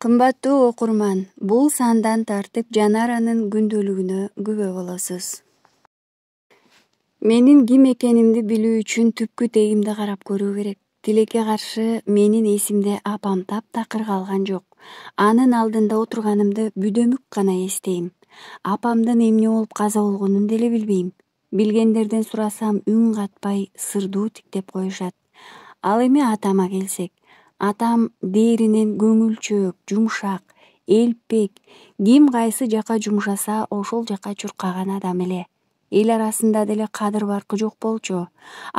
кымбаттуу окурман бул сандан тартып жанаранын күндөлүгүнө күбө болосуз менин ким экенимди билүү үчүн түпкү тегимди карап көрүү керек тилекке каршы менин эсимде апам таптакыр калган жок анын алдында отурганымды бүдөмүк гана эстейм апамдын эмне болуп каза болгонун деле билбейм билгендерден сурасам үн катпай сырдуу тиктеп коюшат ал эми атама келсек атам дээринен көңүлчөөк жумшак элпек ким кайсы жака жумшаса ошол жака чуркаган адам эле эл арасында деле кадыр баркы жок болчу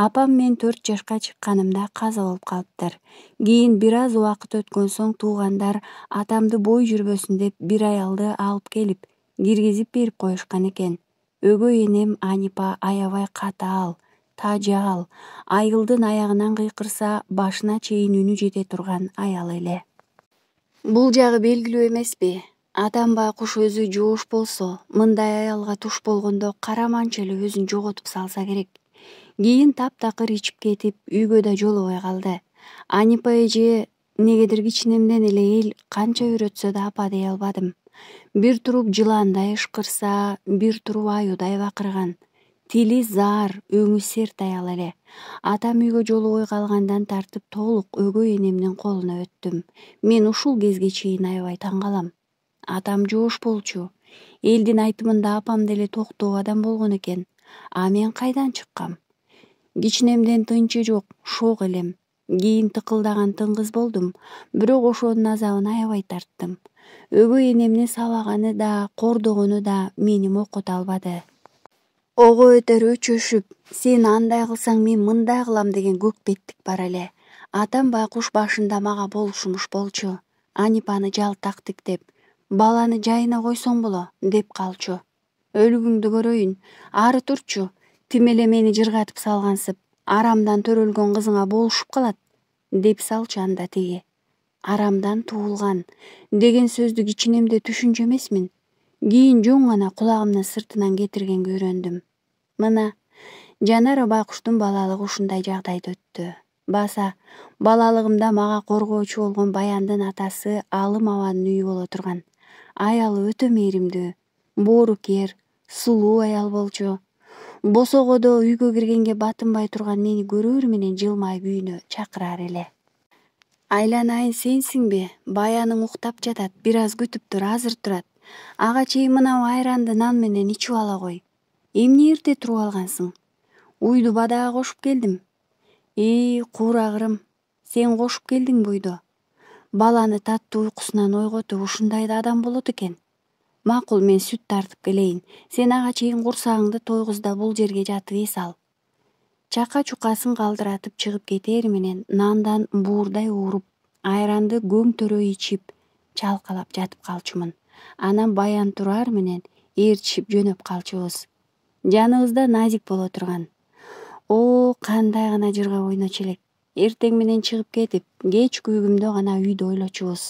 апам мен төрт жашка чыкканымда каза болуп калыптыр кийин бир аз убакыт өткөн соң туугандар атамды бой жүрбөсүн деп бир аялды алып келип киргизип берип коюшкан экен өгөй энем анипа аябай катаал тажаал айылдын аягынан кыйкырса башына чейин үнү жете турган аял эле бул жагы белгилүү эмеспи атам байкуш өзү жоош болсо мындай аялга туш болгондо караманча эле өзүн жоготуп салса керек кийин таптакыр ичип кетип үйгө да жолобой калды анипа эже негедир кичинемден эле эл канча үйрөтсө да апа дей албадым бир туруп жыландай ышкырса бир туруп аюудай бакырган тили заар өңү сер таял эле атам үйгө жолугбой калгандан тартып толук өгөй энемдин колуна өттүм мен ушул кезге чейин аябай таң калам атам жоош болчу элдин айтымында апам деле токтоо адам болгон экен а мен кайдан чыккам кичинемден тынчы жок шок элем кийин тыкылдаган тыңгыз болдум бирок ошонун азабын аябай тарттым өгөй энемдин сабаганы да кордогону да мени мокото албады ого бетер өчөшүп сен андай кылсаң мен мындай кылам деген көк беттик бар эле атам байкуш башында мага болушумуш болчу анипаны жалтак тиктеп баланы жайына койсоң боло деп калчу өлүгүңдү көрөйүн ары турчу тим эле мени жыргатып салгансып арамдан төрөлгөн кызыңа болушуп калат деп салчу анда тиги арамдан туулган деген сөздү кичинемде түшүнчү эмесмин кийин жөн гана кулагымдын сыртынан кетиргенге үйрөндүм мына жанара байкуштун балалыгы ушундай жагдайда өттү баса балалыгымда мага коргоочу болгон баяндын атасы алым абанын үйү боло турган аялы өтө мээримдүү боорукер сулуу аял болчу босогодо үйгө киргенге батынбай турган мени көрөөр менен жылмайып үйүнө чакырар эле айланайын сенсиңби баяның уктап жатат бир аз күтүп тур азыр турат ага чейин мына айранды нан менен ичип ала кой эмне эрте туруп алгансың уйду бадага кошуп келдим и куурагырым сен кошуп келдиң буйду баланы таттуу уйкусунан ойготуп ушундай да адам болот экен макул мен сүт тартып келейин сен ага чейин курсагыңды тойгуз да бул жерге жатып эс ал чака чукасын калдыратып чыгып кетер менен нандан буурдай ууруп айранды көңтөрө ичип чалкалап жатып калчумун анан баян турар менен ээрчишип жөнөп калчубуз жаныбызда назик боло турган о кандай гана жыргап ойночу элек эртең менен чыгып кетип кеч күйгүмдө гана үйдү ойлочубуз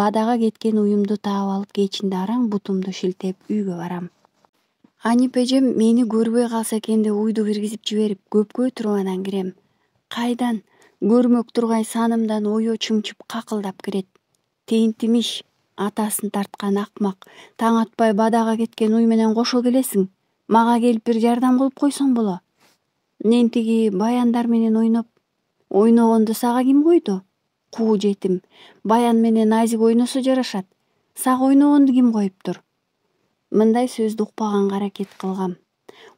бадага кеткен уюмду таап алып кечинде араң бутумду шилтеп үйгө барам анип эжем мени көрбөй калса экен деп уйду киргизип жиберип көпкө турбадан кирем кайдан көрмөк тургай санымдан ое чымчып какылдап кирет тентимиш атасын тарткан акмак таң атпай бадага кеткен уй менен кошо келесиң мага келип бир жардам кылып койсоң боло мен тиги баяндар менен ойноп ойногонду сага ким койду куу жетим баян менен азик ойносо жарашат сага ойногонду ким коюптур мындай сөздү укпаганга аракет кылгам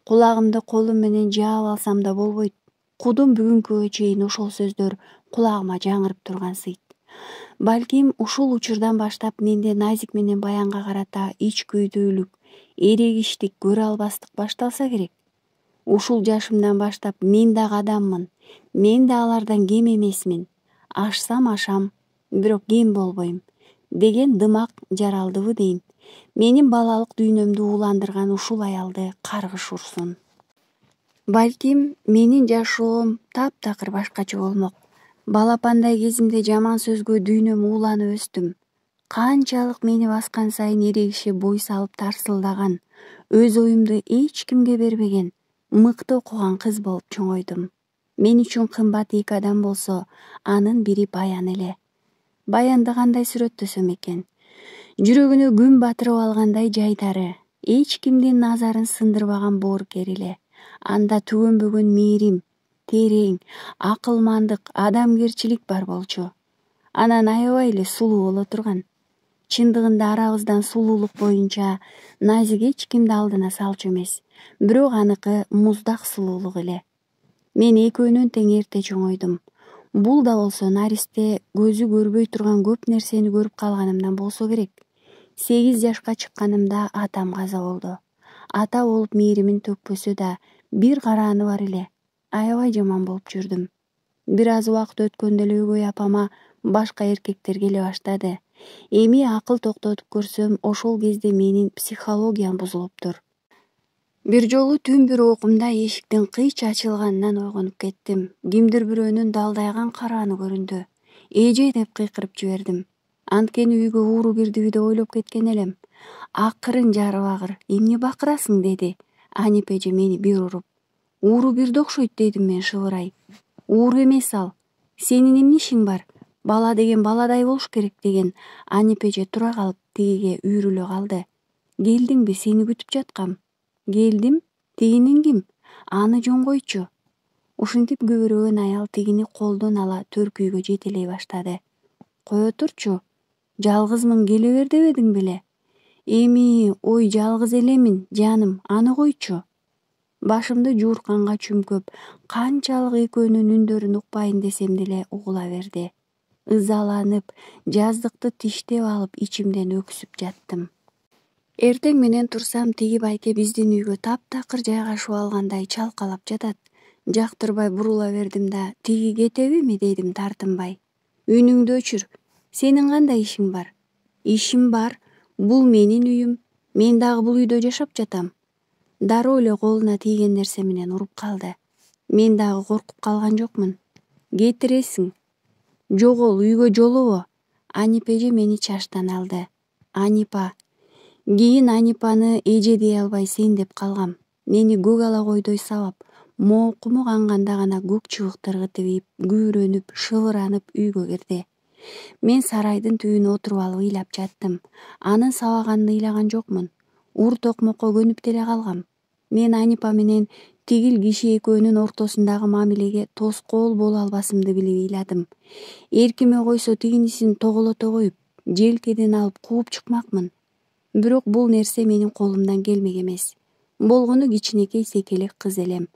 кулагымды колум менен жаап алсам да болбойт кудум бүгүнкүгө чейин ошол сөздөр кулагыма жаңырып тургансыйт балким ушул учурдан баштап менде назик менен баянга карата ич күйдүүлүк эрегиштик көрө албастык башталса керек ушул жашымдан баштап мен дагы адаммын мен да алардан кем эмесмин ашсам ашам бирок кем болбойм деген дымак жаралдыбы дейм менин балалык дүйнөмдү ууландырган ушул аялды каргыш урсун балким менин жашоом таптакыр башкача болмок балапандай кезимде жаман сөзгө дүйнөм ууланып өстүм канчалык мени баскан сайын эрегише бой салып тарсылдаган өз оюмду эч кимге бербеген мыкты окуган кыз болуп чоңойдум мен үчүн кымбат эки адам болсо анын бири баян эле баянды кандай сүрөттөсөм экен жүрөгүнө күн батырып алгандай жайдары эч кимдин назарын сындырбаган боорукер эле анда түгөнбөгөн мээрим терең акылмандык адамгерчилик бар болчу анан аябай эле сулуу боло турган чындыгында арабыздан сулуулук боюнча назик эч кимди алдына салчу эмес бирок аныкы муздак сулуулук эле мен экөөнөн тең эрте чоңойдум бул да болсо наристе көзү көрбөй турган көп нерсени көрүп калганымдан болсо керек сегиз жашка чыкканымда атам каза болду ата болуп мээримин төкпөсө да бир карааны бар эле аябай жаман болуп жүрдүм бир аз убакыт өткөндө эле өгөй апама башка эркектер келе баштады эми акыл токтотуп көрсөм ошол кезде менин психологиям бузулуптур бир жолу түн бир оокумда эшиктин кыйч ачылганынан ойгонуп кеттим кимдир бирөөнүн далдайган карааны көрүндү эже деп кыйкырып жибердим анткени үйгө уру кирдиби деп ойлоп кеткен элем акырын жары багыр эмне бакырасың деди анип эже мени бир уруп уру кирди окшойт дедим мен шыбырай ууру эмес ал сенин эмне ишиң бар бала деген баладай болуш керек деген анип эже тура калып тигиге үйрүлө калды келдиңби сени күтүп жаткам келдим тигинин ким аны жөн койчу ушинтип күбүрөгөн аял тигини колдон ала үйгө жетелей баштады кое турчу жалгызмын келе бер дебедиң беле эми ой жалгыз элемин жаным аны койчу башымды жуурканга чүмкөп канчалык экөөнүн үндөрүн укпайын десем деле угула берди ызаланып жаздыкты тиштеп алып ичимден өксүп жаттым эртең менен турсам тиги байке биздин үйгө таптакыр жайгашып алгандай чалкалап жатат жактырбай бурула бердим да тиги кетеби дедим тартынбай үнүңдү өчүр сенин кандай ишиң бар ишим бар бул менин үйүм мен дагы бул үйдө жашап жатам дароо эле колуна тийген нерсе менен уруп калды мен дагы коркуп калган жокмун кетиресиң жогол үйгө жолобо анип эже мени чачтан алды анипа кийин анипаны эже дей албай сен деп калгам мени көк ала койдой сабап моокуму канганда гана көк чыбыктар кытыбийип күүрөнүп шыбыранып үйгө кирди мен сарайдын түбүнө отуруп алып ыйлап жаттым анын сабаганын ыйлаган жокмун ур токмокко көнүп деле калгам мен анипа менен тигил киши экөөнүн ортосундагы мамилеге тоскоол боло албасымды билип ыйладым эркиме койсо тигинисин тоголото коюп желкеден алып кууп чыкмакмын бирок бул нерсе менин колумдан келмек эмес болгону кичинекей секелек кыз элем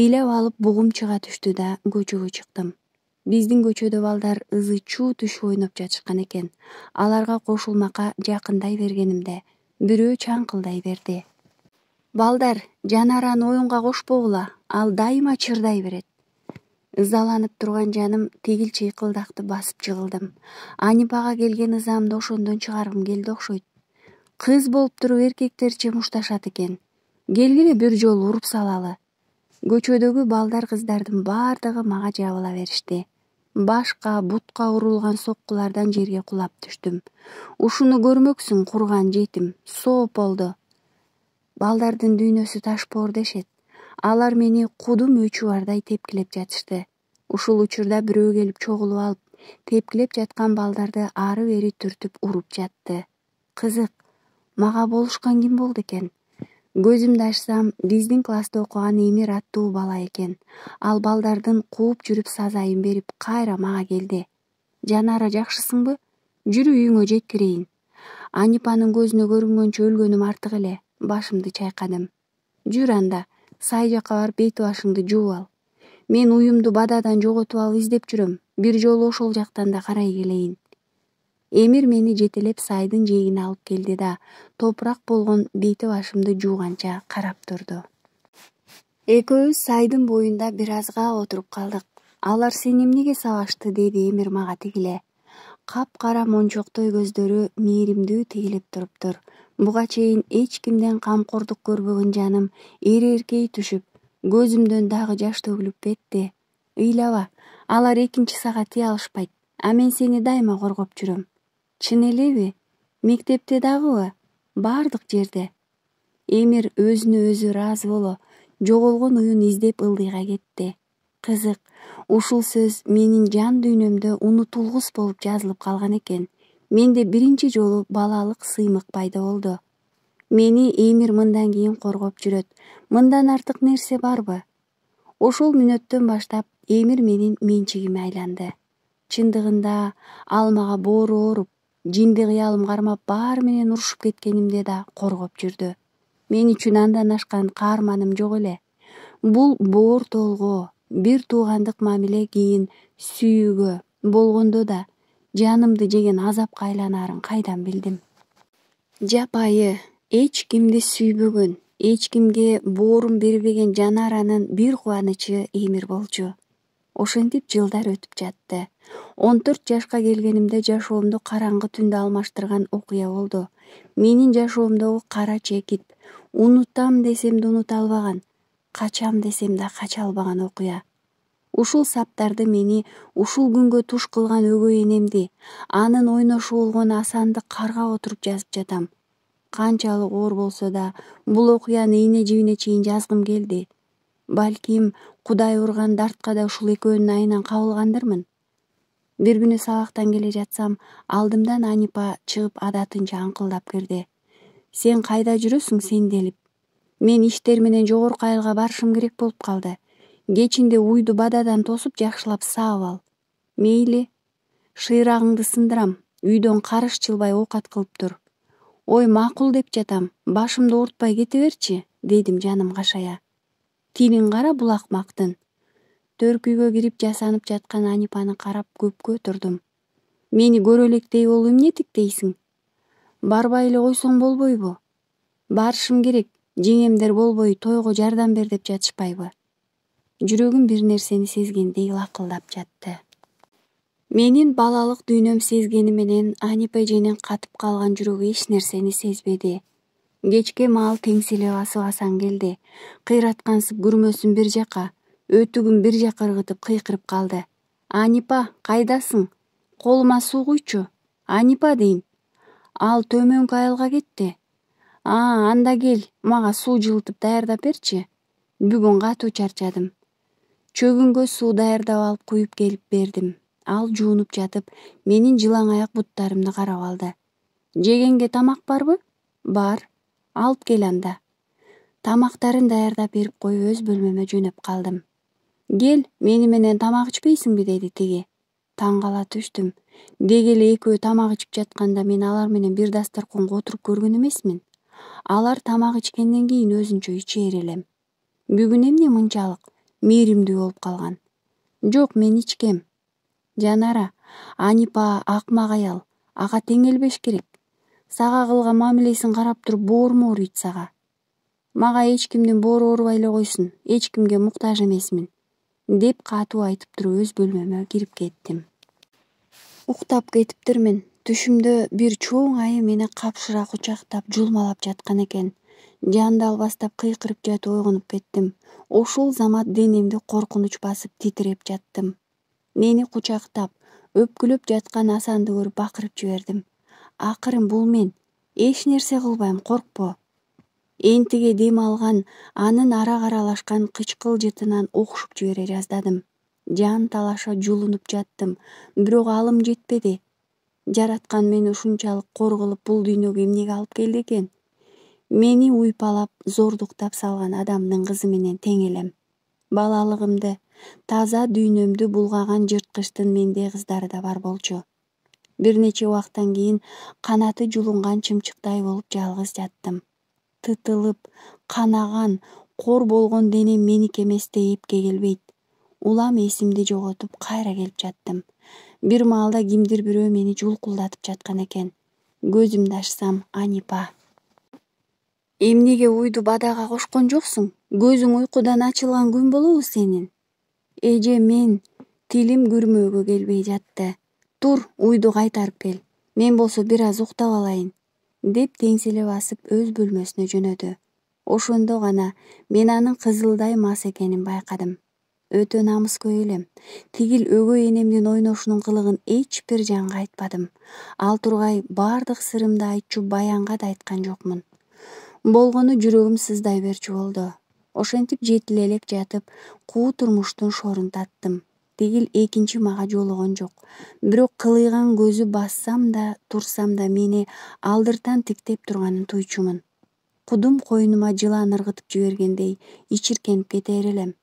ыйлап алып бугум чыга түштү да көчөгө чыктым биздин көчөдө балдар ызы чуу түшүп ойноп жатышкан экен аларга кошулмакка жакындай бергенимде бирөө чаңкылдай берди балдар жанараны оюнга кошпогула ал дайыма чырдай берет ызаланып турган жаным тигил чыйкылдакты басып жыгылдым анипага келген ызамды ошондон чыгаргым келди окшойт кыз болуп туруп эркектерче мушташат экен келгиле бир жолу уруп салалы көчөдөгү балдар кыздардын бардыгы мага жабыла беришти башка бутка урулган соккулардан жерге кулап түштүм ушуну көрмөксүң курган жетим сооп болду балдардын дүйнөсү таш боор дешет алар мени кудум өчү бардай тепкилеп жатышты ушул учурда бирөө келип чогулуп алып тепкилеп жаткан балдарды ары бери түртүп уруп жатты кызык мага болушкан ким болду экен көзүмдү ачсам биздин класста окуган эмир аттуу бала экен ал балдардын кууп жүрүп сазайын берип кайра мага келди жанара жакшысыңбы жүрү үйүңө жеткирейин анипанын көзүнө көрүнгөнчө өлгөнүм артык эле башымды чайкадым жүр анда сай жака барып бет башыңды жууп ал мен уюмду бададан жоготуп алып издеп жүрөм бир жолу ошол жактан да карай келейин эмир мени жетелеп сайдын жээгине алып келди да топурак болгон бети башымды жууганча карап турду экөөбүз сайдын боюнда бир азга отуруп калдык алар сени эмнеге сабашты деди эмир мага тигиле капкара мончоктой көздөрү мээримдүү тигилип туруптур буга чейин эч кимден камкордук көрбөгөн жаным эрээркей түшүп көзүмдөн дагы жаш төгүлүп кетти ыйлаба алар экинчи сага тие алышпайт а мен сени дайыма коргоп жүрөм чын элеби мектепте дагыбы бардык жерде эмир өзүнө өзү ыраазы боло жоголгон уюн издеп ылдыйга кетти кызык ушул сөз менин жан дүйнөмдө унутулгус болуп жазылып калган экен менде биринчи жолу балалык сыймык пайда болду мени эмир мындан кийин коргоп жүрөт мындан артык нерсе барбы ошол мүнөттөн баштап эмир менин менчигиме айланды чындыгында ал мага боору ооруп жинди кыялым кармап баары менен урушуп кеткенимде да коргоп жүрдү мен үчүн андан ашкан каарманым жок эле бул боор толгоо бир туугандык мамиле кийин сүйүүгө болгондо да жанымды жеген азапка айланарын кайдан билдим жапайы эч кимди сүйбөгөн эч кимге боорун бербеген жанаранын бир кубанычы эмир болчу ошентип жылдар өтүп жатты он төрт жашка келгенимде жашоомду караңгы түндө алмаштырган окуя болду менин жашоомдогу кара чекит унутам десем да унута албаган качам десем да кача албаган окуя ушул саптарды мени ушул күнгө туш кылган өгөй энемди анын ойношу болгон асанды карга отуруп жазып жатам канчалык оор болсо да бул окуяны ийне жибине чейин жазгым келди балким кудай урган дартка да ушул экөөнүн айынан кабылгандырмын бир күнү сабактан келе жатсам алдымдан анипа чыгып адатынча аңкылдап кирди сен кайда жүрөсүң сенделип мен иштер менен жогорку айылга барышым керек болуп калды кечинде уйду бададан тосуп жакшылап саап ал мейли шыйрагыңды сындырам үйдөн карыш чылбай оокат кылып тур ой макул деп жатам башымды оорутпай кете берчи дедим жаным кашая тилин кара бул акмактын төрк үйгө кирип жасанып жаткан анипаны карап көпкө турдум мени көрө электей болуп эмне тиктейсиң барбай эле койсоң болбойбу барышым керек жеңемдер болбой тойго жардам бер деп жатышпайбы жүрөгүм бир нерсени сезгендей лакылдап жатты менин балалык дүйнөм сезгени менен анипа эженин катып калган жүрөгү эч нерсени сезбеди кечке маал теңселе басып асан келди кыйраткансып күрмөсүн бир жака өтүгүн бир жака ыргытып кыйкырып калды анипа кайдасың колума суу куйчу анипа дейм ал төмөнкү айылга кетти а анда кел мага суу жылытып даярдап берчи бүгүн катуу чарчадым чөгүнгө суу даярдап алып куюп келип бердим ал жуунуп жатып менин жылаң аяк буттарымды карап алды жегенге тамак барбы бар алып кел анда тамактарын даярдап берип коюп өз бөлмөмө жөнөп калдым кел мени менен тамак ичпейсиңби деди тиги таң кала түштүм деги эле экөө тамак ичип жатканда мен алар менен бир дасторконго отуруп көргөн эмесмин алар тамак ичкенден кийин өзүнчө ичээр элем бүгүн эмне мынчалык мээримдүү болуп калган жок мен ичкем жанара анипа акмак аял ага теңелбеш керек сага кылган мамилесин карап туруп боорум ооруйт сага мага эч кимдин боору оорубай эле койсун эч кимге муктаж эмесмин деп катуу айтып туруп өз бөлмөмө кирип кеттим уктап кетиптирмин түшүмдө бир чоң айым мени капшыра кучактап жулмалап жаткан экен жанды албастап кыйкырып жатып ойгонуп кеттим ошол замат денемди коркунуч басып титиреп жаттым мени кучактап өпкүлөп жаткан асанды көрүп бакырып жибердим акырын бул мен эч нерсе кылбайм коркпо энтиге дем алган анын арак аралашкан кычкыл жытынан окшуп жибере жаздадым жан талаша жулунуп жаттым бирок алым жетпеди жараткан мени ушунчалык кор кылып бул дүйнөгө эмнеге алып келди экен мени уйпалап зордуктап салган адамдын кызы менен тең элем балалыгымды таза дүйнөмдү булгаган жырткычтын мендей кыздары да бар болчу бир нече убакыттан кийин канаты жулунган чымчыктай болуп жалгыз жаттым тытылып канаган кор болгон денем меники эмес деп эпке келбейт улам эсимди жоготуп кайра келип жаттым бир маалда кимдир бирөө мени жулкулдатып жаткан экен көзүмдү ачсам анипа эмнеге уйду бадага кошкон жоксуң көзүң уйкудан ачылган күн болобу сенин эже мен тилим күрмөөгө келбей жатты тур уйду кайтарып кел мен болсо бир аз уктап алайын деп теңселе басып өз бөлмөсүнө жөнөдү ошондо гана мен анын кызылдай мас экенин байкадым өтө намыскөй элем тигил өгөй энемдин ойношунун кылыгын эч бир жанга айтпадым ал тургай бардык сырымды айтчу баянга да айткан жокмун болгону жүрөгүм сыздай берчү болду ошентип жетилелеп жатып куу турмуштун шорун таттым тигил экинчи мага жолугон жок бирок кылыйган көзү бассам да турсам да мени алдыртан тиктеп турганын туйчумун кудум койнума жылан ыргытып жибергендей ичиркенип кетер элем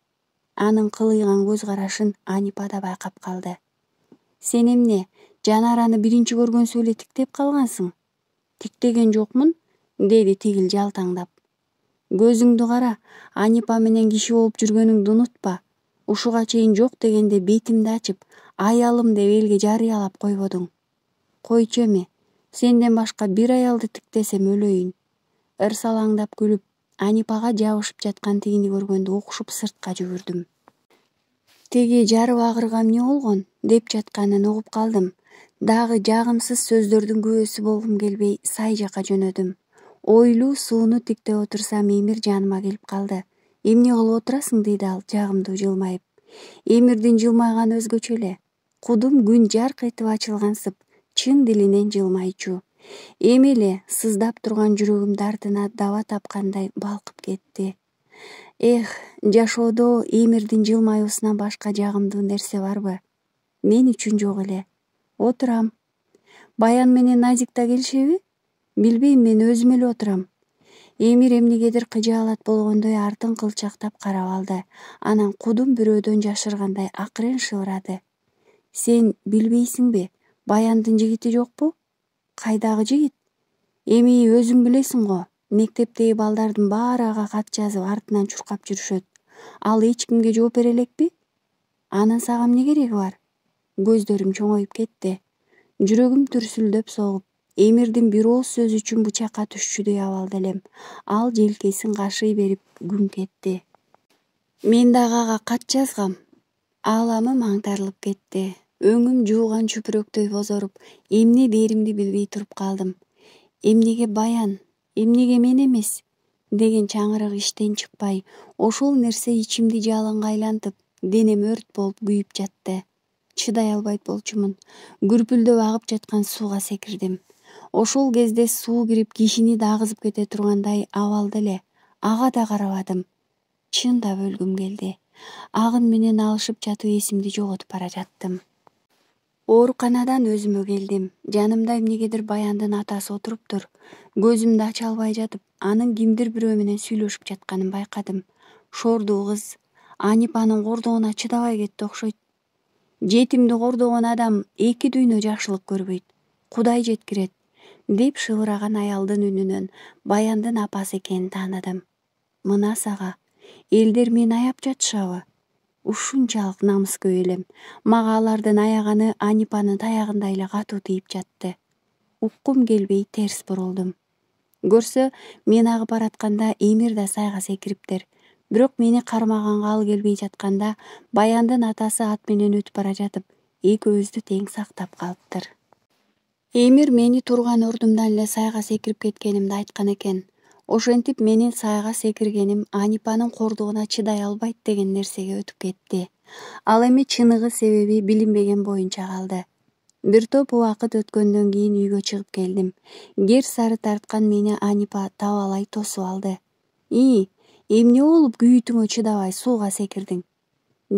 анын кылыйган көз карашын анипа да байкап калды сен эмне жанараны биринчи көргөнсүп эле тиктеп калгансың тиктеген жокмун деди тигил жалтаңдап көзүңдү кара анипа менен киши болуп жүргөнүңдү унутпа ушуга чейин жок дегенде бетимди ачып аялым деп элге жарыялап койбодуң койчу эми сенден башка бир аялды тиктесем өлөйүн ырсалаңдап күлүп анипага жабышып жаткан тигини көргөндө окшуп сыртка жүгүрдүм тиги жарып агырга эмне болгон деп жатканын угуп калдым дагы жагымсыз сөздөрдүн күбөсү болгум келбей сай жака жөнөдүм ойлуу сууну тиктеп отурсам эмир жаныма келип калды эмне кылып отурасың деди ал жагымдуу жылмайып эмирдин жылмайганы өзгөчө эле кудум күн жарк этип ачылгансып чын дилинен жылмайчу эми эле сыздап турган жүрөгүм дардына даба тапкандай балкып кетти эх жашоодо эмирдин жылмаюусунан башка жагымдуу нерсе барбы мен үчүн жок эле отурам баян менен назик да келишеби билбейм мен өзүм эле отурам эмир эмнегедир кыжаалат болгондой артын кылчактап карап алды анан кудум бирөөдөн жашыргандай акырын шыбырады сен билбейсиңби баяндын жигити жокпу кайдагы жигит эми өзүң билесиң го мектептеги балдардын баары ага кат жазып артынан чуркап жүрүшөт ал эч кимге жооп бере элекпи анын сага эмне кереги бар көздөрүм чоңоюп кетти жүрөгүм түрсүлдөп согуп эмирдин бир ооз сөзү үчүн бычакка түшчүдөй абалда элем ал желкесин кашый берип күңк этти мен дагы ага кат жазгам ааламым маңтарылып кетти өңүм жууган чүпүрөктөй бозоруп эмне дээримди билбей туруп калдым эмнеге баян эмнеге мен эмес деген чаңырык иштен чыкпай ошол нерсе ичимди жалынга айлантып денем өрт болуп күйүп жатты чыдай албайт болчумун күрпүлдөп агып жаткан сууга секирдим ошол кезде суу кирип кишини да агызып кете тургандай абалда эле ага да карабадым чындап өлгүм келди агын менен алышып жатып эсимди жоготуп бара жаттым ооруканадан өзүмө келдим жанымда эмнегедир баяндын атасы отуруптур көзүмдү ача албай жатып анын кимдир бирөө менен сүйлөшүп жатканын байкадым шордуу кыз анипанын кордогуна чыдабай кетти окшойт жетимди кордогон адам эки дүйнө жакшылык көрбөйт кудай жеткирет деп шыбыраган аялдын үнүнөн баяндын апасы экенин тааныдым мына сага элдер мени аяп жатышабы ушунчалык намыскөй элем мага алардын аяганы анипанын таягындай эле катуу тийип жатты уккум келбей терс бурулдум көрсө мен агып баратканда эмир да сайга секириптир бирок мени кармаганга ал келбей жатканда баяндын атасы ат менен өтүп бара жатып экөөбүздү тең сактап калыптыр эмир мени турган ордумдан эле сайга секирип кеткенимди айткан экен ошентип менин сайга секиргеним анипанын кордугуна чыдай албайт деген нерсеге өтүп кетти ал эми чыныгы себеби билинбеген боюнча калды бир топ убакыт өткөндөн кийин үйгө чыгып келдим кер сары тарткан мени анипа табалай тосуп алды ии эмне болуп күйүтүңө чыдабай сууга секирдиң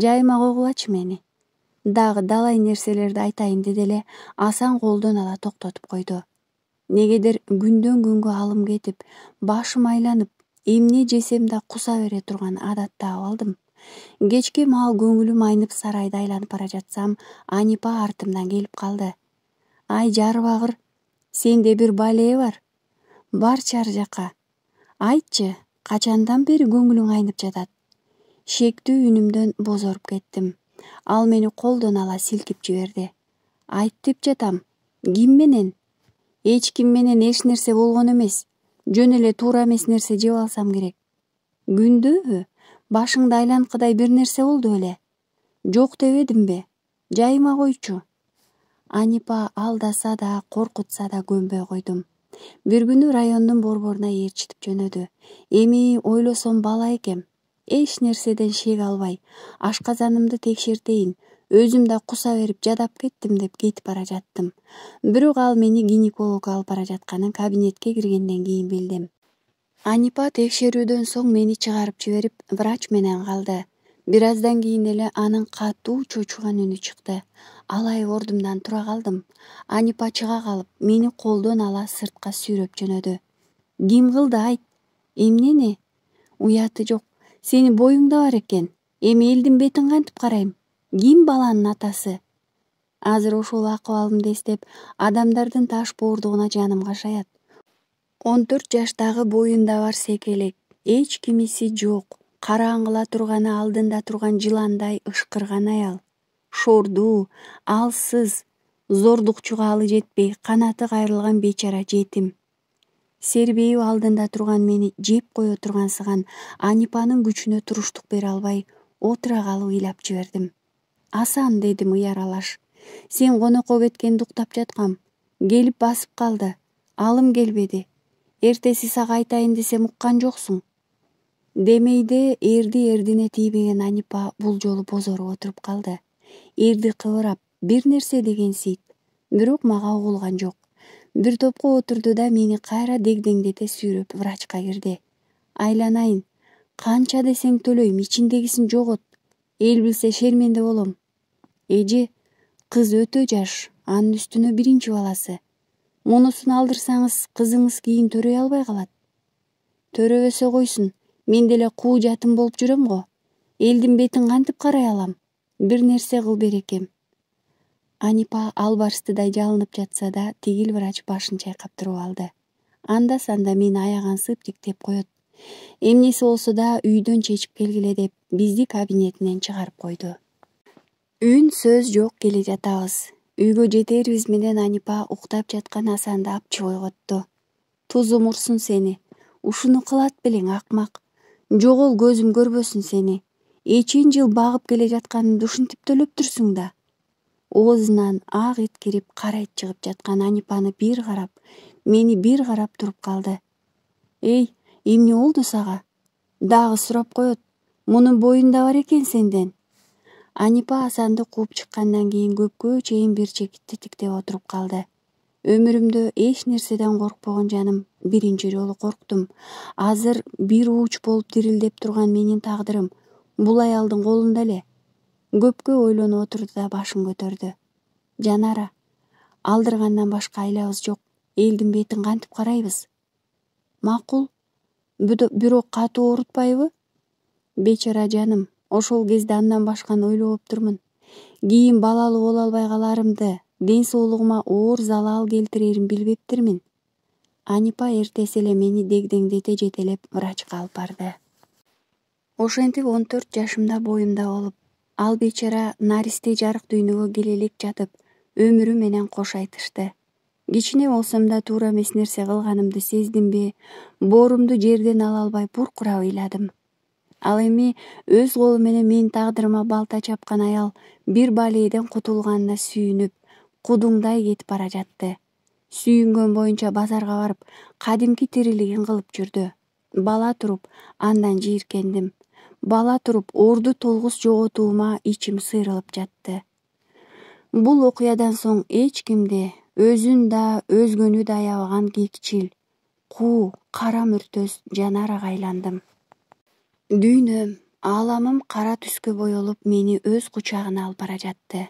жайыма койгулачы мени дагы далай нерселерди айтайын деди эле асан колдон ала токтотуп койду негедир күндөн күнгө алым кетип башым айланып эмне жесем да куса бере турган адатты таап алдым кечке маал көңүлүм айнып сарайды айланып бара жатсам анипа артымдан келип калды ай жары багыр сенде бир балээ бар барчы ар жака айтчы качандан бери көңүлүң айнып жатат шектүү үнүмдөн бозоруп кеттим ал мени колдон ала силкип жиберди айт деп жатам ким менен эч ким менен эч нерсе болгон эмес жөн эле туура эмес нерсе жеп алсам керек күндөбү башыңды айланкыдай бир нерсе болду беле жок дебедимби жайыма койчу анипа алдаса да коркутса да көнбөй койдум бир күнү райондун борборуна ээрчитип жөнөдү эми ойлосом бала экем эч нерседен шек албай ашказанымды текшертейин өзүм да куса берип жадап кеттим деп кетип бара жаттым бирок ал мени гинекологго алып бара жатканын кабинетке киргенден кийин билдим анипа текшерүүдөн соң мени чыгарып жиберип врач менен калды бир аздан кийин эле анын катуу чочуган үнү чыкты алай ордумдан тура калдым анипа чыга калып мени колдон ала сыртка сүйрөп жөнөдү ким кылды айт эмнени уяты жок сенин боюңда бар экен эми элдин бетин кантип карайм ким баланын атасы азыр ошол акыбалымды эстеп адамдардын таш боордугуна жаным кашаят он төрт жаштагы боюнда бар секелек эч кимиси жок караңгыла турганы алдында турган жыландай ышкырган аял шордуу алсыз зордукчуга алы жетпей канаты кайрылган бечара жетим сербейүү алдында турган мени жеп кое тургансыган анипанын күчүнө туруштук бере албай отура калып ыйлап жибердим асан дедим ыяралаш сен конокко кеткенди уктап жаткам келип басып калды алым келбеди эртеси сага айтайын десем уккан жоксуң демейде эрди эрдине тийбеген анипа бул жолу бозоруп отуруп калды эрди кыбырап бир нерсе дегенсийт бирок мага угулган жок бир топко отурду да мени кайра дегдеңдете сүйрөп врачка кирди айланайын канча десең төлөйм ичиндегисин жогот эл билсе шерменде болом эже кыз өтө жаш анын үстүнө биринчи баласы мунусун алдырсаңыз кызыңыз кийин төрөй албай калат төрөбөсө койсун мен деле куу жатын болуп жүрөм го элдин бетин кантип карай алам бир нерсе кыл берекем анипа албарстыдай жалынып жатса да тигил врач башын чайкап туруп алды анда санда мени аягансып тиктеп коет эмнеси болсо да үйдөн чечип келгиле деп бизди кабинетинен чыгарып койду үн сөз жок келе жатабыз үйгө жетерибиз менен анипа уктап жаткан асанды апчып ойготту тузум урсун сени ушуну кылат белең акмак жогол көзүм көрбөсүн сени эчен жыл багып келе жатканымды ушинтип төлөптүрсүң да оозунан ак ит кирип кара ит чыгып жаткан анипаны бир карап мени бир карап туруп калды эй эмне болду сага дагы сурап коет мунун боюнда бар экен сенден анипа асанды кууп чыккандан кийин көпкө чейин бир чекитти тиктеп отуруп калды өмүрүмдө эч нерседен коркпогон жаным биринчи жолу корктум азыр бир ууч болуп дирилдеп турган менин тагдырым бул аялдын колунда эле көпкө ойлонуп отурду да башын көтөрдү жанара алдыргандан башка айлабыз жок элдин бетин кантип карайбыз макул бирок катуу оорутпайбы бечара жаным ошол кезде андан башканы ойлобоптурмун кийин балалуу боло албай каларымды ден соолугума оор залал келтирерин билбептирмин анипа эртеси эле мени дегдеңдете жетелеп врачка алып барды ошентип он төрт жашымда боюмда болуп ал бечара наристе жарык дүйнөгө келе элек жатып өмүрү менен кош айтышты кичине болсом да туура эмес нерсе кылганымды сездимби боорумду жерден ала албай буркурап ыйладым ал эми өз колу менен менин тагдырыма балта чапкан аял бир балээден кутулганына сүйүнүп кудуңдай кетип бара жатты сүйүнгөн боюнча базарга барып кадимки тирилигин кылып жүрдү бала туруп андан жийиркендим бала туруп орду толгус жоготуума ичим сыйрылып жатты бул окуядан соң эч кимди өзүн да өзгөнү да аябаган кекчил куу кара мүртөс жанарага айландым дүйнөм ааламым кара түскө боелуп мени өз кучагына алып бара жатты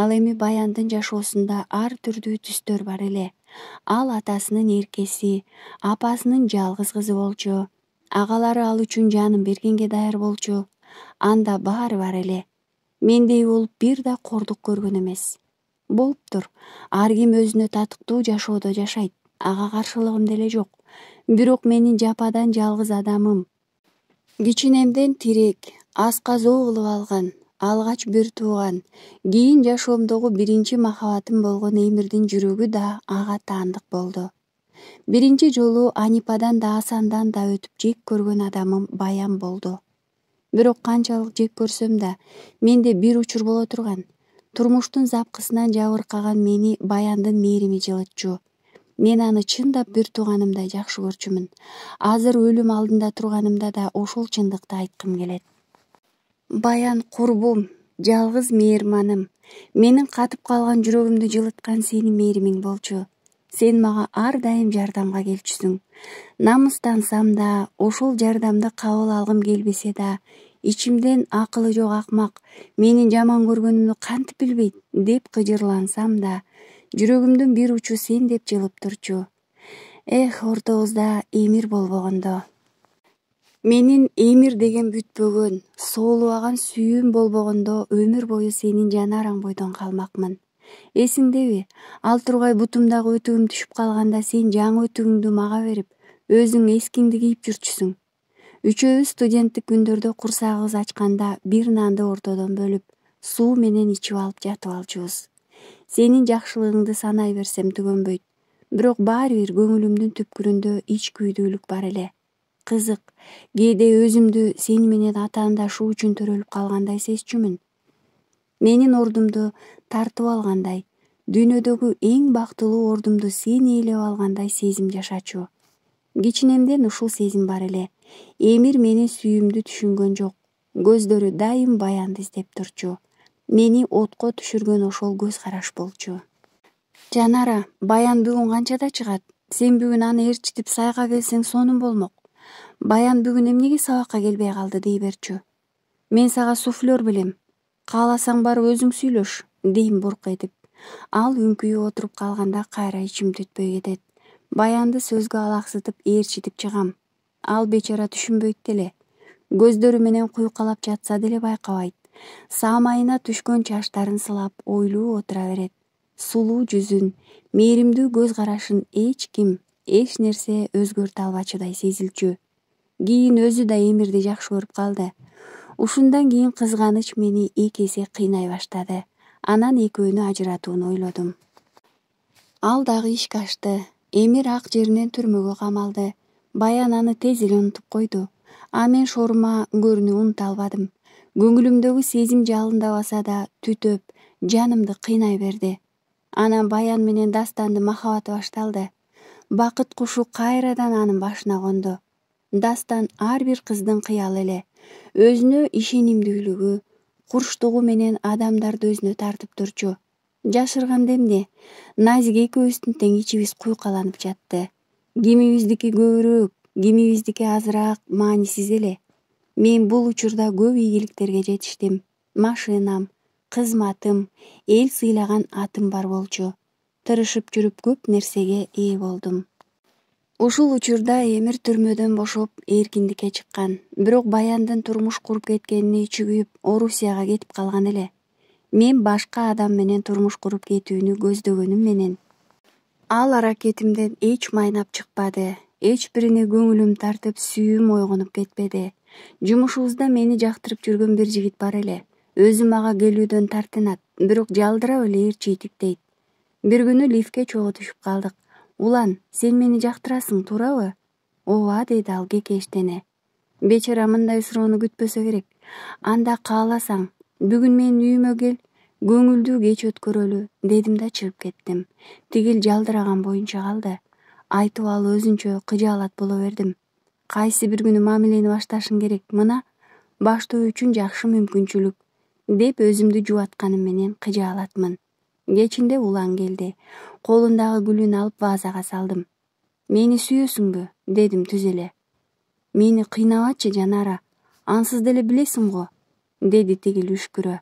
ал эми баяндын жашоосунда ар түрдүү түстөр бар эле ал атасынын эркеси апасынын жалгыз кызы болчу агалары ал үчүн жанын бергенге даяр болчу анда баары бар эле мендей болуп бир да кордук көргөн эмес болуптур ар ким өзүнө татыктуу жашоодо жашайт ага каршылыгым деле жок бирок менин жападан жалгыз адамым кичинемден тирек асказоо кылып алган алгач бир тууган кийин жашоомдогу биринчи махабатым болгон эмирдин жүрөгү да ага таандык болду биринчи жолу анипадан да асандан да өтүп жек көргөн адамым баян болду бирок канчалык жек көрсөм да менде бир учур боло турган турмуштун запкысынан жабыркаган мени баяндын мээрими жылытчу мен аны чындап бир тууганымдай жакшы көрчүмүн азыр өлүм алдында турганымда да ушул чындыкты айткым келет баян курбум жалгыз мээрманым менин катып калган жүрөгүмдү жылыткан сенин мээримиң болчу сен мага ар дайым жардамга келчүсүң намыстансам да ошол жардамды кабыл алгым келбесе да ичимден акылы жок акмак менин жаман көргөнүмдү кантип билбейт деп кыжырлансам да жүрөгүмдүн бир учу сен деп жылып турчу эх ортобузда эмир болбогондо менин эмир деген бүтпөгөн соолубаган сүйүүм болбогондо өмүр бою сенин жанарың бойдон калмакмын эсиңдеби ал тургай бутумдагы өтүгүм түшүп калганда сен жаңы өтүгүңдү мага берип өзүң эскиңди кийип жүрчүсүң үчөөбүз студенттик күндөрдө курсагыбыз ачканда бир нанды ортодон бөлүп суу менен ичип алып жатып алчубуз сенин жакшылыгыңды санай берсем түгөнбөйт бирок баары бир көңүлүмдүн түпкүрүндө ич күйдүүлүк бар эле кызык кээде өзүмдү сени менен атаандашуу үчүн төрөлүп калгандай сезчүмүн менин ордумду тартып алгандай дүйнөдөгү эң бактылуу ордумду сен ээлеп алгандай сезим жашачу кичинемден ушул сезим бар эле эмир менин сүйүүмдү түшүнгөн жок көздөрү дайым баянды издеп турчу мени отко түшүргөн ошол көз караш болчу жанара баян бүгүн канчада чыгат сен бүгүн аны ээрчитип сайга келсең сонун болмок баян бүгүн эмнеге сабакка келбей калды дей берчү мен сага суфлер билем кааласаң барып өзүң сүйлөш дейм бурк этип ал үңкүйүп отуруп калганда кайра ичим түтпөй кетет баянды сөзгө алаксытып ээрчитип чыгам ал бечара түшүнбөйт деле көздөрү менен куйкалап жатса деле байкабайт саамайына түшкөн чачтарын сылап ойлуу отура берет сулуу жүзүн мээримдүү көз карашын эч ким эч нерсе өзгөртө албачудай сезилчү кийин өзү да эмирди жакшы көрүп калды ушундан кийин кызганыч мени эки эсе кыйнай баштады анан экөөнү ажыратууну ойлодум ал дагы ишке ашты эмир ак жеринен түрмөгө камалды баян аны тез эле унутуп койду а мен шорума көрүнүп унута албадым көңүлүмдөгү сезим жалындабаса да түтөп жанымды кыйнай берди анан баян менен дастандын махабаты башталды бакыт кушу кайрадан анын башына конду дастан ар бир кыздын кыялы эле өзүнө ишенимдүүлүгү курчтугу менен адамдарды өзүнө тартып турчу жашырганда эмне назик экөөбүздүн тең ичибиз куйкаланып жатты кимибиздики көбүрөөк кимибиздики азыраак маанисиз эле мен бул учурда көп ийгиликтерге жетиштим машинам кызматым эл сыйлаган атым бар болчу тырышып жүрүп көп нерсеге ээ болдум ушул учурда эмир түрмөдөн бошоп эркиндикке чыккан бирок баяндын турмуш куруп кеткенине ичи күйүп орусияга кетип калган эле мен башка адам менен турмуш куруп кетүүнү көздөгөнүм менен ал аракетимден эч майнап чыкпады эч бирине көңүлүм тартып сүйүүм ойгонуп кетпеди жумушубузда мени жактырып жүргөн бир жигит бар эле өзү мага келүүдөн тартынат бирок жалдырап эле ээрчийтип дейт бир күнү лифтке чогуу түшүп калдык улан сен мени жактырасың туурабы ооба деди ал кекештене бечара мындай суроону күтпөсө керек анда кааласаң бүгүн менин үйүмө кел көңүлдүү кеч өткөрөлү дедим да чыгып кеттим тигил жалдыраган боюнча калды айтып алып өзүнчө кыжаалат боло бердим кайсы бир күнү мамилени башташың керек мына баштоо үчүн жакшы мүмкүнчүлүк деп өзүмдү жубатканым менен кыжаалатмын кечинде улан келди колундагы гүлүн алып вазага салдым мени сүйөсүңбү дедим түз эле мени кыйнабачы жанара ансыз деле билесиң го деди тигил үшкүрө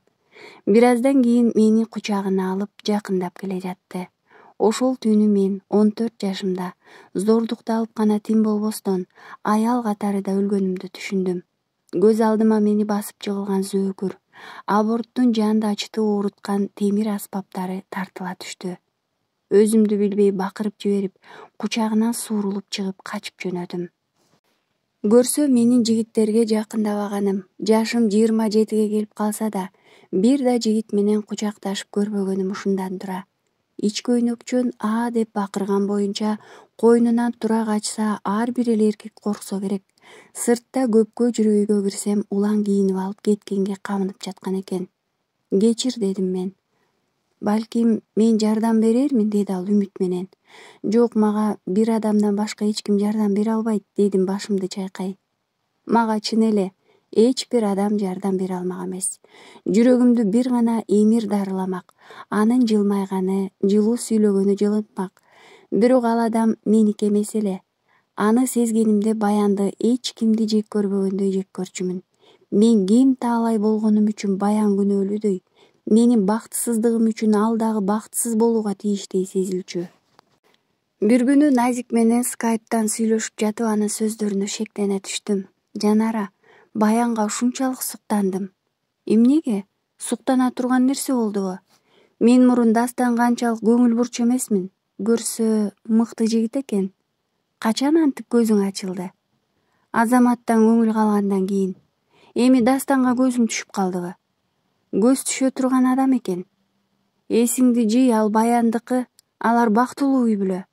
бир аздан кийин мени кучагына алып жакындап келе жатты ошол түнү мен он төрт жашымда алып гана тим болбостон аял катары да өлгөнүмдү түшүндүм көз алдыма мени басып жыгылган зөөкүр аборттун жанды ачытып ооруткан темир аспаптары тартыла түштү өзүмдү билбей бакырып жиберип кучагынан суурулуп чыгып качып жөнөдүм көрсө менин жигиттерге жакындабаганым жашым жыйырма жетиге келип калса да бир да жигит менен кучакташып көрбөгөнүм ушундан тура ич көйнөкчөн а деп бакырган боюнча койнунан тура качса ар бир эле эркек корксо керек сыртта көпкө жүрүп үйгө кирсем улан кийинип алып кеткенге камынып жаткан экен кечир дедим мен балким мен жардам берермин деди ал үмүт менен жок мага бир адамдан башка эч ким жардам бере албайт дедим башымды чайкай мага чын эле эч бир адам жардам бере алмак эмес жүрөгүмдү бир гана эмир дарыламак анын жылмайганы жылуу сүйлөгөнү жылынтмак бирок ал адам меники эмес эле аны сезгенимде баянды эч кимди жек көрбөгөндөй жек көрчүмүн мен ким таалай болгонум үчүн баян күнөөлүүдөй менин бактысыздыгым үчүн ал дагы бактысыз болууга тийиштей сезилчү бир күнү назик менен скайптан сүйлөшүп жатып анын сөздөрүнө шектене түштүм жанара баянга ушунчалык суктандым эмнеге суктана тұрған нерсе болдубу мен мұрын дастанга анчалык көңүл бурчу эмесмин көрсө мыкты жигит Қачан качан көзің көзүң ачылды азаматтан қалғандан кейін кийин дастанға көзім түшіп қалды калдыбы көз түшө тұрған адам екен. есіңді жый ал баяндықы алар бактылуу үй бүлө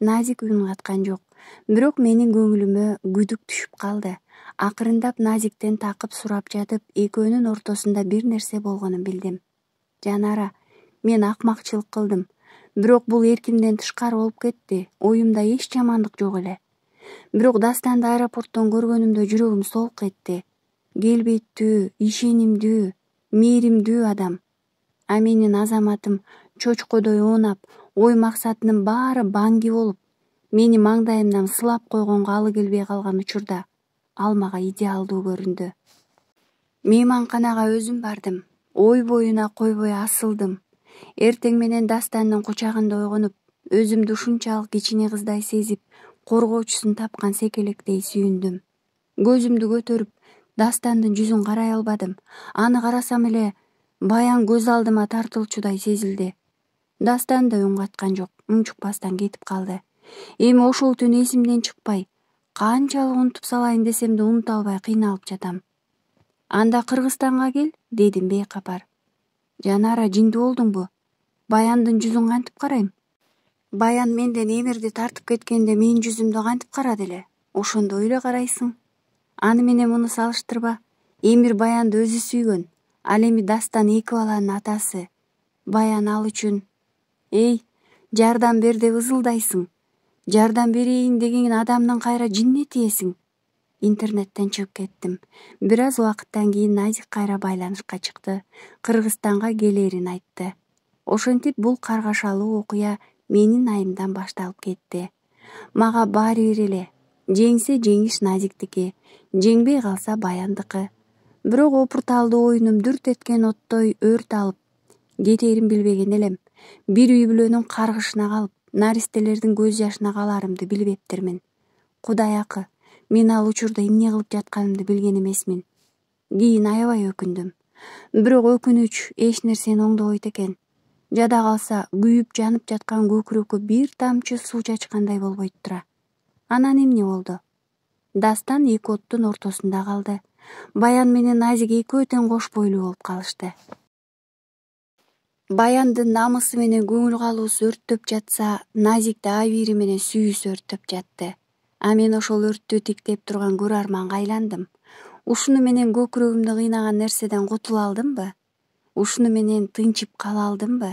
назик үн каткан жоқ бирок менің көңүлүмө күдүк түшіп қалды акырындап назиктен такып сурап жатып экөөнүн ортосунда бир нерсе болгонун билдим жанара мен акмакчылык кылдым бирок бул эркимден тышкары болуп кетти оюмда эч жамандык жок эле бирок дастанды аэропорттон көргөнүмдө жүрөгүм солк этти келбеттүү ишенимдүү мээримдүү адам а менин азаматым чочкодой оонап ой максатынын баары баңги болуп мени маңдайымдан сылап койгонго алы келбей калган учурда ал мага идеалдуу көрүндү мейманканага өзүм бардым ой боюна койбой асылдым эртең менен дастандын кучагында ойгонуп өзүмдү ушунчалык кичине кыздай сезип коргоочусун тапкан секелектей сүйүндүм көзүмдү көтөрүп дастандын жүзүн карай албадым аны карасам эле баян көз алдыма тартылчудай сезилди дастан да үн каткан жок унчукпастан кетип калды эми ошол түн эсимден чыкпай канчалык унутуп салайын десем да унута албай кыйналып жатам анда кыргызстанга кел дедим бейкапар жанара жинди болдуңбу баяндын жүзүн кантип карайм баян менден эмирди тартып кеткенде менин жүзүмдү кантип карады эле ошондой эле карайсың аны менен муну салыштырба эмир баянды өзү сүйгөн ал эми дастан эки баланын атасы баян ал үчүн эй жардам бер деп ызылдайсың жардам берейин деген адамдын кайра жинине тиесиң интернеттен чыгып кеттим бир аз убакыттан кийин назик кайра байланышка чыкты кыргызстанга келерин айтты ошентип бул каргашалуу окуя менин айымдан башталып кетти мага баары бир эле жеңсе жеңиш назиктики жеңбей калса баяндыкы бирок опурталдуу оюнум дүрт эткен оттой өрт алып кетерин билбеген элем бир үй бүлөнүн каргышына калып наристелердин көз жашына каларымды билбептирмин кудай акы мен ал учурда эмне кылып жатканымды билген эмесмин кийин аябай өкүндүм бирок өкүнүч эч нерсени оңдобойт экен жада калса күйүп жанып жаткан көкүрөккө бир тамчы суу чачкандай болбойт тура анан эмне болду дастан эки оттун ортосунда калды баян менен назик экөө тең кош бойлуу болуп калышты баяндын намысы менен көңүл калуусу өрттөп жатса назик абийири менен сүйүүсү өрттөп жатты а мен ошол өрттү тиктеп турган көрөрманга айландым ушуну менен көкүрөгүмдү кыйнаган нерседен кутула алдымбы ушуну менен тынчып кала алдымбы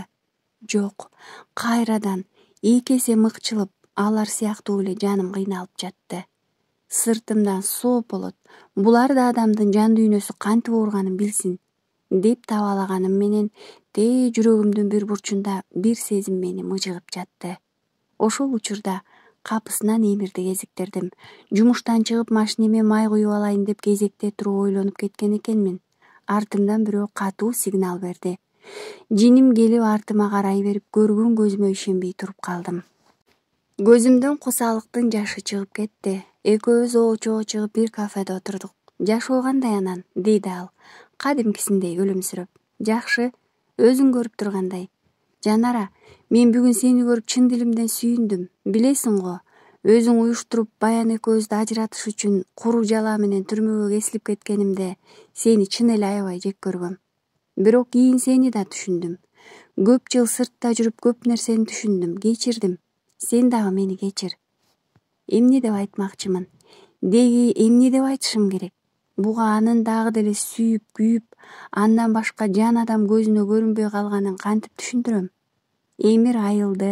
жок кайрадан эки эсе мыкчылып алар сыяктуу эле жаным кыйналып жатты сыртымдан сооп болот булар да адамдын жан дүйнөсү кантип ооруганын билсин деп табалаганым менен те жүрөгүмдүн бир бурчунда бир сезим мени мыжыгып жатты ошол учурда капысынан эмирди кезиктирдим жумуштан чыгып машинеме май куюп алайын деп кезекте туруп ойлонуп кеткен экенмин артымдан бирөө катуу сигнал берди жиним келип артыма карай берип көргөн көзүмө ишенбей туруп калдым көзүмдөн кусалыктын жашы чыгып кетти экөөбүз оочого чыгып бир кафеде отурдук жашоо кандай анан деди ал кадимкисиндей күлүмсүрөп жакшы өзүң көрүп тургандай жанара мен бүгүн сени көрүп чын дилимден сүйүндүм билесиң го өзүң уюштуруп баян экөөбүздү ажыратыш үчүн куру жалаа менен түрмөгө кесилип кеткенимде сени чын эле аябай жек көргөм бирок кийин сени да түшүндүм көп жыл сыртта жүрүп көп нерсени түшүндүм кечирдим сен дагы мени кечир эмне деп айтмакчымын деги эмне деп айтышым керек буга анын дагы деле сүйүп күйүп андан башка жан адам көзүнө көрүнбөй калганын кантип түшүндүрөм эмир айылды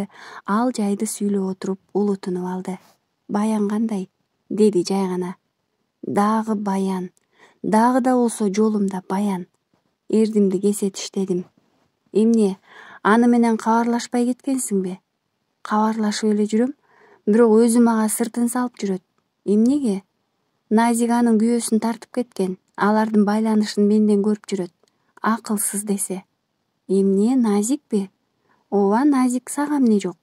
ал жайды сүйлөп отуруп улутунуп алды баян кандай деди жай гана дагы баян дагы да болсо жолумда баян эрдимди кесетиш дедим эмне аны менен кабарлашпай кеткенсиңби кабарлашып эле жүрөм бирок өзү мага сыртын салып жүрөт эмнеге назиганын күйөөсүн тартып кеткен алардын байланышын менден көрүп жүрөт акылсыз десе эмне назикпи ооба назик сага эмне жок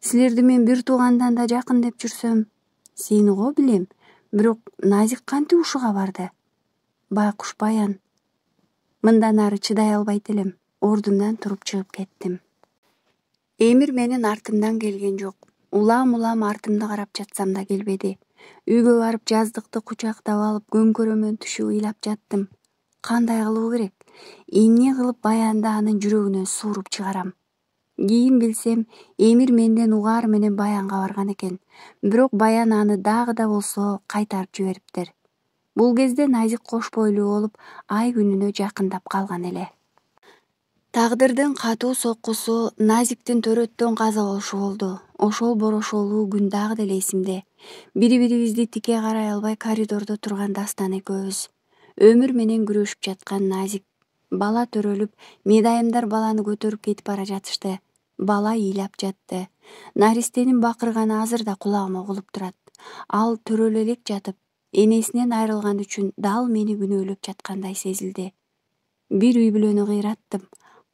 силерди мен бир туугандан да жакын деп жүрсөм сени го билем бирок назик кантип ушуга барды байкуш баян мындан ары чыдай албайт элем ордумдан туруп чыгып кеттим эмир менин артымдан келген жок улам улам артымды карап жатсам да келбеди үйгө барып жаздыкты кучактап алып көңкөрөмөн түшүп ыйлап жаттым кандай кылуу керек эмне кылып баянды анын жүрөгүнөн сууруп чыгарам кийин билсем эмир менден угар менен баянга барган экен бирок баян аны дагы да болсо кайтарып жибериптир бул кезде назик кош бойлуу болуп ай күнүнө жакындап калган эле тагдырдын катуу соккусу назиктин төрөттөн каза болушу болду ошол борошолуу күн дагы деле эсимде бири бирибизди тике карай албай коридордо турган дастан экөөбүз өмүр менен күрөшүп жаткан назик бала төрөлүп медайымдар баланы көтөрүп кетип бара жатышты бала ыйлап жатты наристенин бакырганы азыр да кулагыма угулуп турат ал төрөлө элек жатып энесинен айрылган үчүн дал мени күнөөлөп жаткандай сезилди бир үй бүлөнү кыйраттым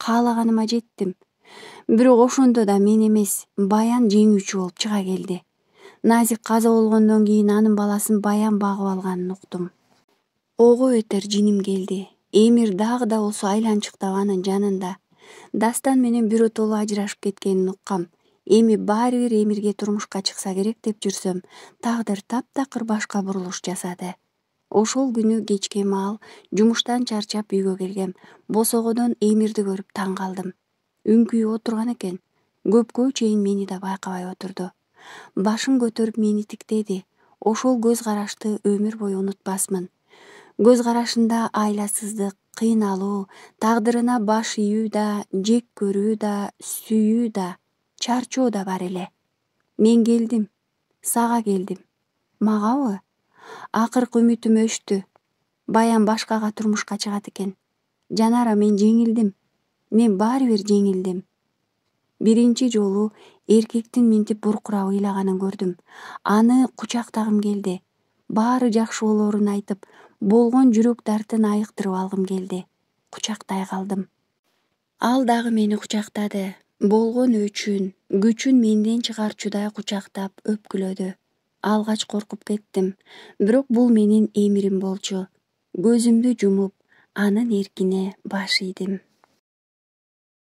каалаганыма жеттим бирок ошондо да мен эмес баян жеңүүчү болуп чыга келди назик каза болгондон кийин анын баласын баян багып алганын уктум ого бетер жиним келди эмир дагы да болсо айланчыктап анын жанында дастан менен биротоло ажырашып кеткенин уккам эми баары бир эмирге турмушка чыкса керек деп жүрсөм тагдыр таптакыр башка бурулуш жасады ошол күнү кечке маал жумуштан чарчап үйгө келгем босогодон эмирди көрүп таң калдым үңкүйүп отурган экен көпкө чейин мени да байкабай отурду башын көтөрүп мени тиктеди ошол көз карашты өмүр бою унутпасмын көз карашында айласыздык кыйналуу тагдырына баш ийүү да жек көрүү да сүйүү да чарчоо да бар эле мен келдим сага келдим магабы акыркы үмүтүм өчтү баян башкага турмушка чыгат экен жанара мен жеңилдим мен баары бир жеңилдим биринчи жолу эркектин минтип буркурап ыйлаганын көрдүм аны кучактагым келди баары жакшы болорун айтып болгон жүрөк дартын айыктырып алгым келди кучактай калдым ал дагы мени кучактады болгон өчүн күчүн менден чыгарчудай кучактап өпкүлөдү алгач коркуп кеттим бирок бул менин эмирим болчу көзүмдү жумуп анын эркине баш ийдим